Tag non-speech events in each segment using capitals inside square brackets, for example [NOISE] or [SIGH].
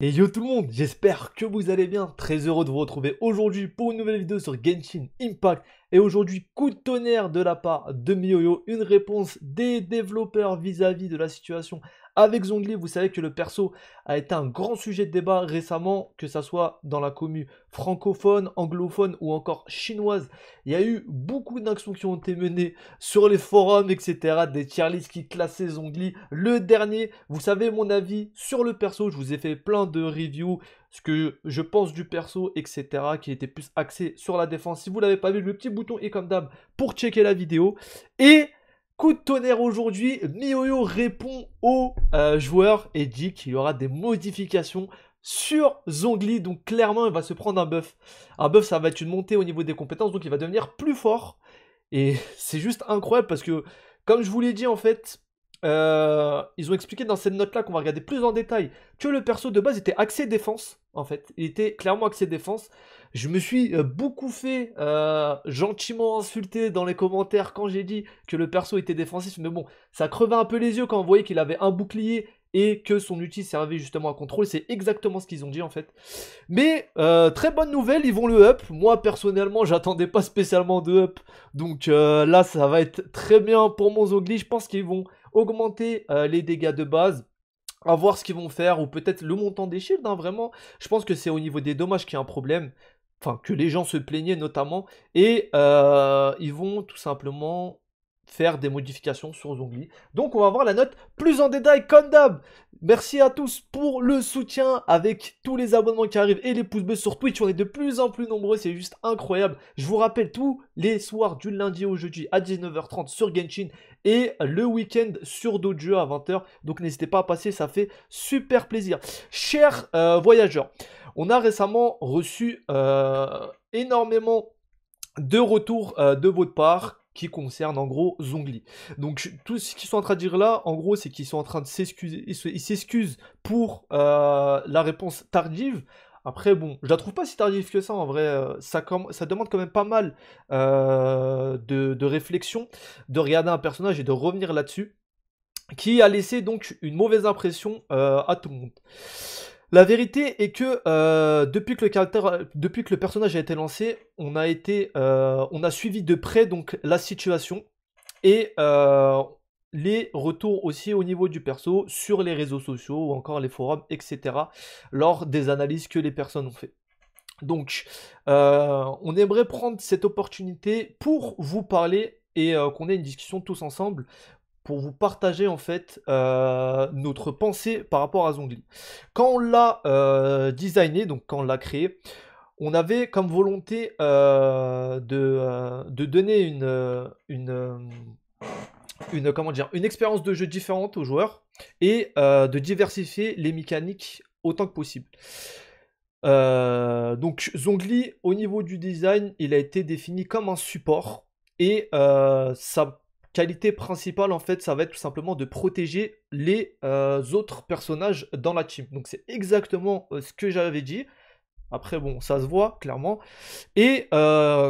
Et yo tout le monde, j'espère que vous allez bien, très heureux de vous retrouver aujourd'hui pour une nouvelle vidéo sur Genshin Impact et aujourd'hui, coup de tonnerre de la part de Miyoyo, une réponse des développeurs vis-à-vis de la situation avec Zongli. Vous savez que le perso a été un grand sujet de débat récemment, que ce soit dans la commu francophone, anglophone ou encore chinoise. Il y a eu beaucoup d'actions qui ont été menées sur les forums, etc. Des tier lists qui classaient Zongli. Le dernier, vous savez mon avis sur le perso, je vous ai fait plein de reviews ce que je pense du perso, etc. qui était plus axé sur la défense. Si vous l'avez pas vu, le petit bouton est comme d'hab pour checker la vidéo. Et coup de tonnerre aujourd'hui, MiYoYo répond aux euh, joueur joueurs et dit qu'il y aura des modifications sur Zongli. Donc clairement, il va se prendre un buff. Un buff, ça va être une montée au niveau des compétences, donc il va devenir plus fort. Et [LAUGHS] c'est juste incroyable parce que, comme je vous l'ai dit en fait, euh, ils ont expliqué dans cette note-là qu'on va regarder plus en détail que le perso de base était axé défense, en fait. Il était clairement axé défense. Je me suis euh, beaucoup fait euh, gentiment insulter dans les commentaires quand j'ai dit que le perso était défensif, mais bon, ça crevait un peu les yeux quand on voyait qu'il avait un bouclier et que son outil servait justement à contrôle. C'est exactement ce qu'ils ont dit en fait. Mais très bonne nouvelle, ils vont le up. Moi personnellement, j'attendais pas spécialement de up. Donc là, ça va être très bien pour mon Zogli. Je pense qu'ils vont augmenter euh, les dégâts de base à voir ce qu'ils vont faire, ou peut-être le montant des shields, hein, vraiment. Je pense que c'est au niveau des dommages qui y a un problème, enfin que les gens se plaignaient notamment, et euh, ils vont tout simplement faire des modifications sur Zongli. Donc on va voir la note plus en détail comme d'hab. Merci à tous pour le soutien avec tous les abonnements qui arrivent et les pouces bleus sur Twitch. On est de plus en plus nombreux, c'est juste incroyable. Je vous rappelle tous les soirs du lundi au jeudi à 19h30 sur Genshin et le week-end sur jeux à 20h. Donc n'hésitez pas à passer, ça fait super plaisir. Chers euh, voyageurs, on a récemment reçu euh, énormément de retours euh, de votre part qui concernent en gros Zongli. Donc tout ce qu'ils sont en train de dire là, en gros, c'est qu'ils sont en train de s'excuser, ils s'excusent pour la réponse tardive. Après, bon, je la trouve pas si tardive que ça en vrai. Euh, ça, demande quand même pas mal euh, de, réflexion, de regarder un personnage et de revenir là-dessus, qui a laissé donc une mauvaise impression euh, à tout le monde. La vérité est que depuis que le personnage a été lancé, on a été, on a suivi de près donc la situation et les retours aussi au niveau du perso sur les réseaux sociaux ou encore les forums, etc. lors des analyses que les personnes ont fait. Donc, euh, on aimerait prendre cette opportunité pour vous parler et euh, qu'on ait une discussion tous ensemble pour vous partager en fait euh, notre pensée par rapport à Zongli. Quand on l'a designé, donc quand on l'a créé, on avait comme volonté de, de, donner une, une une, comment dire, une expérience de jeu différente aux joueurs et euh, de diversifier les mécaniques autant que possible. Euh, donc Zongli, au niveau du design, il a été défini comme un support et euh, sa qualité principale, en fait, ça va être tout simplement de protéger les autres personnages dans la team. Donc c'est exactement ce que j'avais dit. Après, bon, ça se voit clairement. Et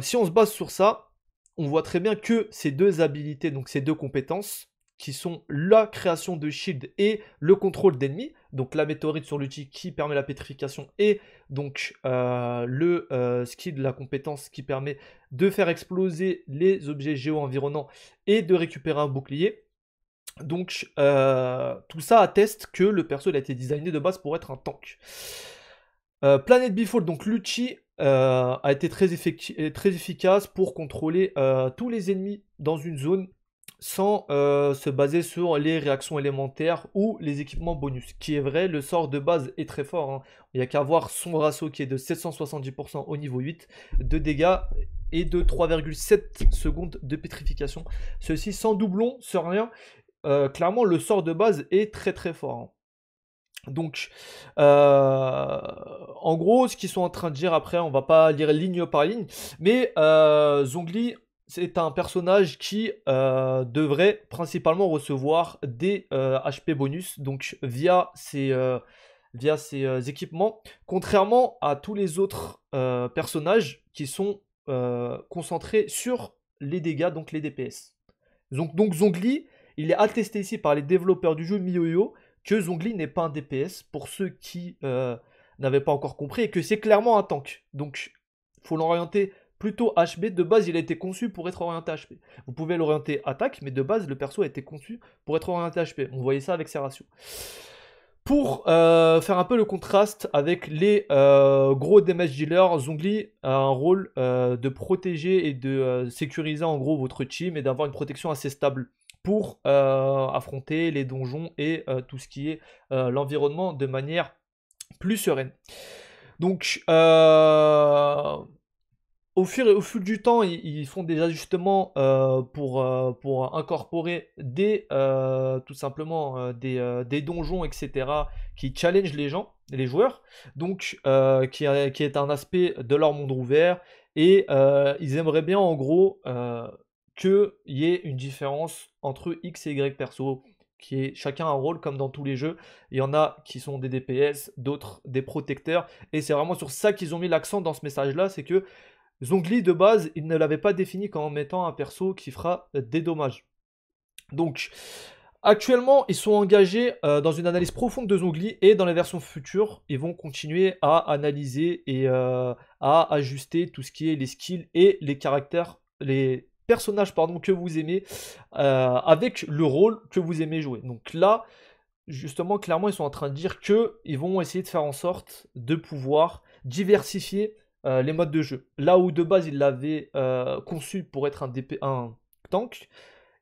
si on se base sur ça, on voit très bien que ces deux habilités, donc ces deux compétences, qui sont la création de shield et le contrôle d'ennemis, donc la météorite sur l'outil qui permet la pétrification et donc euh, le euh, skill, la compétence qui permet de faire exploser les objets géo environnants et de récupérer un bouclier. Donc euh, tout ça atteste que le perso a été designé de base pour être un tank. Planet Befall, donc Luchi, euh, a été euh, très, efficace pour contrôler euh, tous les ennemis dans une zone sans se baser sur les réactions élémentaires ou les équipements bonus. Qui est vrai, le sort de base est très fort. Hein. Il n'y a qu'à voir son ratio qui est de 770% au niveau 8 de dégâts et de 3,7 secondes de pétrification. Ceci sans doublon, sans rien. clairement, le sort de base est très très fort. Hein. Donc, euh, en gros, ce qu'ils sont en train de dire après, on va pas lire ligne par ligne, mais euh, Zongli, c'est un personnage qui euh, devrait principalement recevoir des HP euh, bonus, donc via ses, via équipements, contrairement à tous les autres personnages qui sont concentrés sur les dégâts, donc les DPS. Donc, donc Zongli, il est attesté ici par les développeurs du jeu MiYoYo que Zongli n'est pas un DPS pour ceux qui euh, n'avaient pas encore compris et que c'est clairement un tank. Donc faut l'orienter plutôt HB. De base, il a été conçu pour être orienté HP. Vous pouvez l'orienter attaque, mais de base, le perso a été conçu pour être orienté HP. On voyait ça avec ses ratios. Pour euh, faire un peu le contraste avec les euh, gros damage dealers, Zongli a un rôle de protéger et de sécuriser en gros votre team et d'avoir une protection assez stable pour euh, affronter les donjons et euh, tout ce qui est euh, l'environnement de manière plus sereine. Donc, au, fur et, au fil du temps, ils, font des ajustements pour, pour incorporer des, tout simplement des, donjons, etc., qui challenge les gens, les joueurs, donc qui, qui, est un aspect de leur monde ouvert. Et ils aimeraient bien, en gros, qu'il y ait une différence entre X et Y perso, qui est chacun un rôle comme dans tous les jeux. Il y en a qui sont des DPS, d'autres des protecteurs, et c'est vraiment sur ça qu'ils ont mis l'accent dans ce message-là, c'est que Zongli de base, il ne l'avait pas défini comme mettant un perso qui fera euh, des dommages. Donc, Actuellement, ils sont engagés euh, dans une analyse profonde de Zongli et dans les versions futures, ils vont continuer à analyser et euh, à ajuster tout ce qui est les skills et les caractères, les personnage pardon, que vous aimez, euh, avec le rôle que vous aimez jouer. Donc là, justement, clairement, ils sont en train de dire qu'ils vont essayer de faire en sorte de pouvoir diversifier euh, les modes de jeu. Là où de base ils l'avaient euh, conçu pour être un, un tank,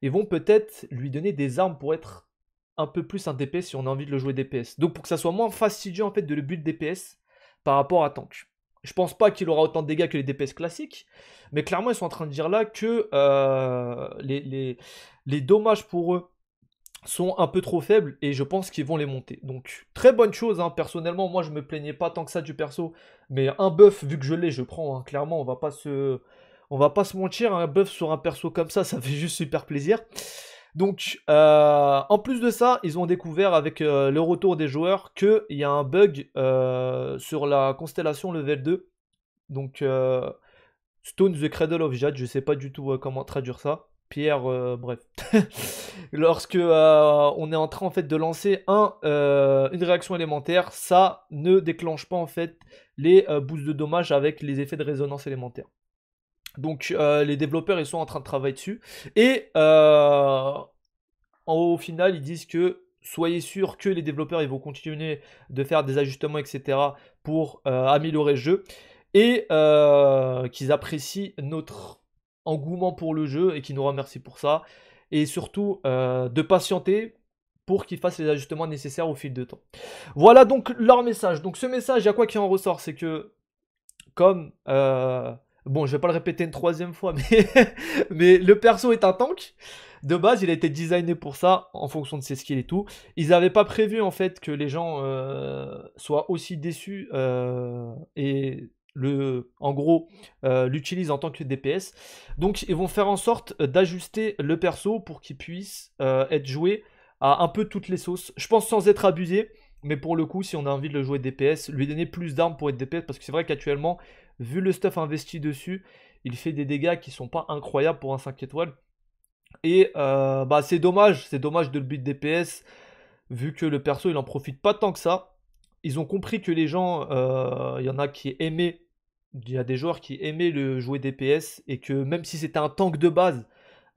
ils vont peut-être lui donner des armes pour être un peu plus un DPS si on a envie de le jouer DPS. Donc pour que ça soit moins fastidieux en fait de le but DPS par rapport à tank. Je pense pas qu'il aura autant de dégâts que les DPS classiques, mais clairement ils sont en train de dire là que euh, les, les, dommages pour eux sont un peu trop faibles et je pense qu'ils vont les monter. Donc très bonne chose, hein. personnellement moi je me plaignais pas tant que ça du perso, mais un buff vu que je l'ai je prends, hein. clairement on va pas se... On va pas se mentir, un buff sur un perso comme ça, ça [LAUGHS] fait juste super plaisir. Donc, euh, en plus de ça, ils ont découvert avec euh, le retour des joueurs qu'il y a un bug euh, sur la constellation level 2. Donc, Stone the Cradle of Jade, je sais pas du tout comment traduire ça. Pierre, bref. [LAUGHS] Lorsque on est en train en fait de lancer une réaction élémentaire, ça ne déclenche pas en fait les boosts de dommages avec les effets de résonance élémentaire. Donc euh, les développeurs ils sont en train de travailler dessus. Et euh, au final ils disent que soyez sûr que les développeurs ils vont continuer de faire des ajustements etc pour euh, améliorer le jeu et euh, qu'ils apprécient notre engouement pour le jeu et qu'ils nous remercient pour ça et surtout de patienter pour qu'ils fassent les ajustements nécessaires au fil de temps. Voilà donc leur message. Donc ce message, il y a quoi qui en ressort C'est que comme Bon, je vais pas le répéter une troisième fois, [LAUGHS] mais, le perso est un tank. De base, il a été designé pour ça, en fonction de ses skills et tout. Ils n'avaient pas prévu, en fait, que les gens euh, soient aussi déçus euh, et le, en gros, euh, en tant que DPS. Donc, ils vont faire en sorte d'ajuster le perso pour qu'il puisse être joué à un peu toutes les sauces. Je pense sans être abusé, mais pour le coup, si on a envie de le jouer DPS, lui donner plus d'armes pour être DPS, parce que c'est vrai qu'actuellement, vu le stuff investi dessus, il fait des dégâts qui sont pas incroyables pour un 5 étoiles. Et euh, bah, c'est dommage, c'est dommage de le but DPS, vu que le perso il en profite pas tant que ça. Ils ont compris que les gens, euh, il y en a qui aimaient, il y a des joueurs qui aimaient le jouer DPS et que même si c'était un tank de base,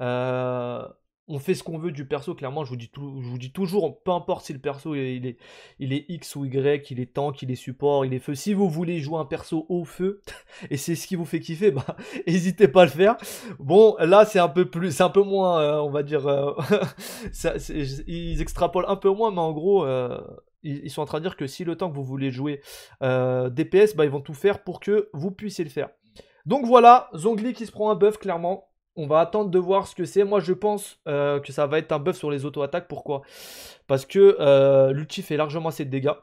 euh, on fait ce qu'on veut du perso, clairement, je vous dis, toujours, peu importe si le perso il est, il est X ou Y, il est tank, il est support, il est feu, si vous voulez jouer un perso au feu, [LAUGHS] et c'est ce qui vous fait kiffer, bah [LAUGHS] n'hésitez pas à le faire. Bon, là c'est un peu plus, c'est un peu moins, euh, on va dire, euh, [LAUGHS] ça, ils extrapolent un peu moins, mais en gros, euh, ils, sont en train de dire que si le que vous voulez jouer DPS, bah ils vont tout faire pour que vous puissiez le faire. Donc voilà, Zongli qui se prend un buff, clairement, on va attendre de voir ce que c'est. Moi, je pense euh, que ça va être un buff sur les auto-attaques. Pourquoi Parce que euh, l'ulti fait largement assez de dégâts.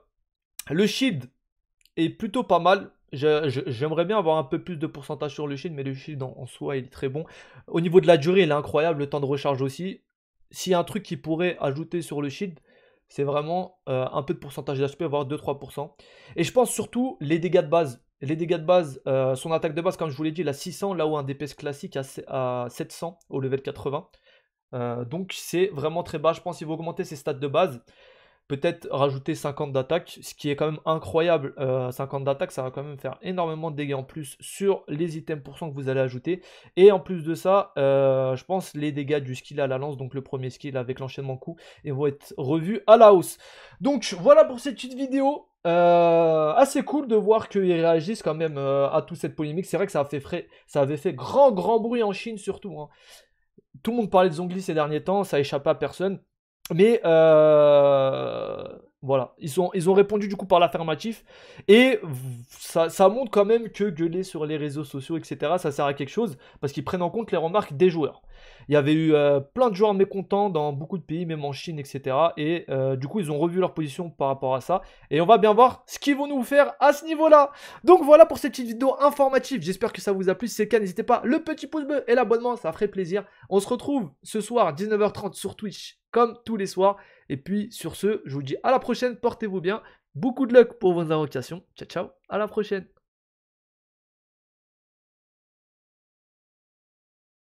Le shield est plutôt pas mal. J'aimerais bien avoir un peu plus de pourcentage sur le shield, mais le shield en, en, soi, il est très bon. Au niveau de la durée, il est incroyable. Le temps de recharge aussi. S'il y a un truc qui pourrait ajouter sur le shield, c'est vraiment euh, un peu de pourcentage d'HP, voire 2-3%. Et je pense surtout les dégâts de base. Les dégâts de base, euh, son attaque de base, comme je vous l'ai dit, il a 600, là où un DPS classique a, 700 au level 80. Euh, donc c'est vraiment très bas. Je pense qu'il va augmenter ses stats de base peut-être rajouter 50 d'attaque, ce qui est quand même incroyable. 50 euh, d'attaque, ça va quand même faire énormément de dégâts en plus sur les items pourcents que vous allez ajouter. Et en plus de ça, euh, je pense les dégâts du skill à la lance, donc le premier skill avec l'enchaînement coup, et vont être revus à la hausse. Donc voilà pour cette petite vidéo. Euh, assez cool de voir qu'ils réagissent quand même à toute cette polémique. C'est vrai que ça, a fait ça avait fait grand grand bruit en Chine surtout. Hein. Tout le monde parlait de Zongli ces derniers temps, ça échappait à personne. Mais euh, voilà, ils ont, ils ont répondu du coup par l'affirmatif. Et ça, ça, montre quand même que gueuler sur les réseaux sociaux, etc., ça sert à quelque chose, parce qu'ils prennent en compte les remarques des joueurs. Il y avait eu euh, plein de joueurs mécontents dans beaucoup de pays, même en Chine, etc. Et euh, du coup, ils ont revu leur position par rapport à ça. Et on va bien voir ce qu'ils vont nous faire à ce niveau-là. Donc voilà pour cette petite vidéo informative. J'espère que ça vous a plu. Si c'est le cas, n'hésitez pas, le petit pouce bleu et l'abonnement, ça ferait plaisir. On se retrouve ce soir, 19h30 sur Twitch, comme tous les soirs. Et puis sur ce, je vous dis à la prochaine. Portez-vous bien. Beaucoup de luck pour vos invocations. Ciao, ciao. À la prochaine.